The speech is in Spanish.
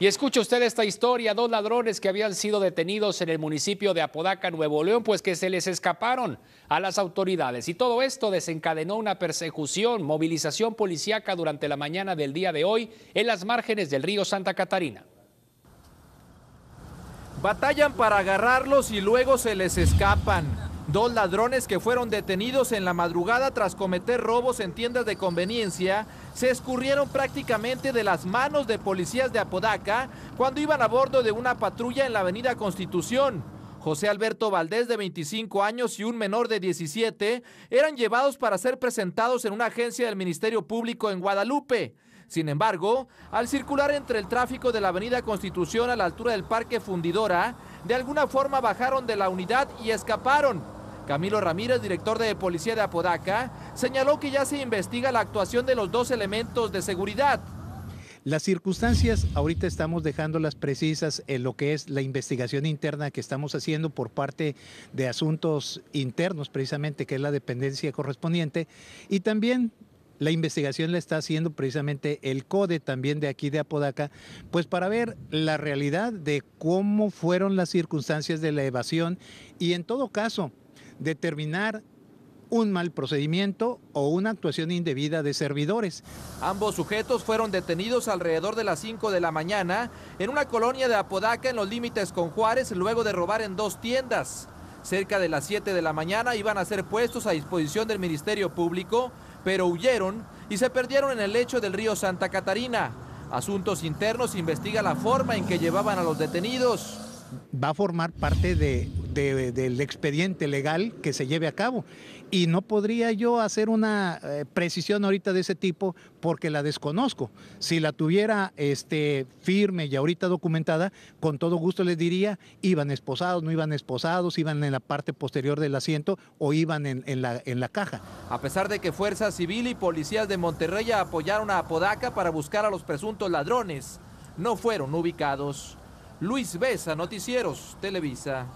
Y escucha usted esta historia, dos ladrones que habían sido detenidos en el municipio de Apodaca, Nuevo León, pues que se les escaparon a las autoridades. Y todo esto desencadenó una persecución, movilización policíaca durante la mañana del día de hoy en las márgenes del río Santa Catarina. Batallan para agarrarlos y luego se les escapan. Dos ladrones que fueron detenidos en la madrugada tras cometer robos en tiendas de conveniencia se escurrieron prácticamente de las manos de policías de Apodaca cuando iban a bordo de una patrulla en la avenida Constitución. José Alberto Valdés, de 25 años, y un menor de 17 eran llevados para ser presentados en una agencia del Ministerio Público en Guadalupe. Sin embargo, al circular entre el tráfico de la Avenida Constitución a la altura del Parque Fundidora, de alguna forma bajaron de la unidad y escaparon. Camilo Ramírez, director de Policía de Apodaca, señaló que ya se investiga la actuación de los dos elementos de seguridad. Las circunstancias ahorita estamos dejándolas precisas en lo que es la investigación interna que estamos haciendo por parte de asuntos internos, precisamente, que es la dependencia correspondiente, y también la investigación la está haciendo precisamente el CODE también de aquí de Apodaca, pues para ver la realidad de cómo fueron las circunstancias de la evasión y en todo caso determinar un mal procedimiento o una actuación indebida de servidores. Ambos sujetos fueron detenidos alrededor de las 5 de la mañana en una colonia de Apodaca en los límites con Juárez luego de robar en dos tiendas. Cerca de las 7 de la mañana iban a ser puestos a disposición del Ministerio Público, pero huyeron y se perdieron en el lecho del río Santa Catarina. Asuntos Internos investiga la forma en que llevaban a los detenidos. Va a formar parte de del expediente legal que se lleve a cabo. Y no podría yo hacer una eh, precisión ahorita de ese tipo porque la desconozco. Si la tuviera este, firme y ahorita documentada, con todo gusto les diría, iban esposados, no iban esposados, iban en la parte posterior del asiento o iban en, la, en la caja. A pesar de que Fuerza Civil y policías de Monterrey apoyaron a Apodaca para buscar a los presuntos ladrones, no fueron ubicados. Luis Besa, Noticieros, Televisa.